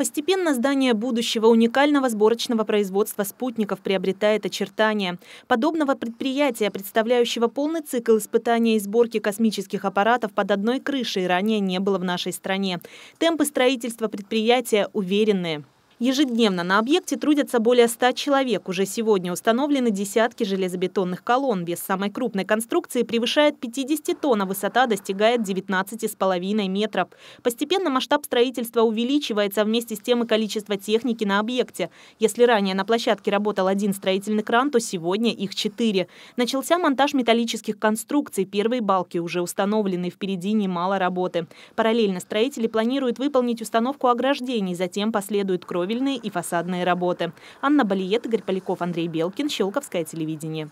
Постепенно здание будущего уникального сборочного производства спутников приобретает очертания. Подобного предприятия, представляющего полный цикл испытания и сборки космических аппаратов под одной крышей, ранее не было в нашей стране. Темпы строительства предприятия уверенные. Ежедневно на объекте трудятся более 100 человек. Уже сегодня установлены десятки железобетонных колонн. Вес самой крупной конструкции превышает 50 тонн, а высота достигает 19,5 метров. Постепенно масштаб строительства увеличивается вместе с тем и количество техники на объекте. Если ранее на площадке работал один строительный кран, то сегодня их четыре. Начался монтаж металлических конструкций. Первые балки уже установлены, впереди немало работы. Параллельно строители планируют выполнить установку ограждений, затем последует кровь капельные и фасадные работы. Анна Балиет, Игорь Поляков, Андрей Белкин, Щелковское телевидение.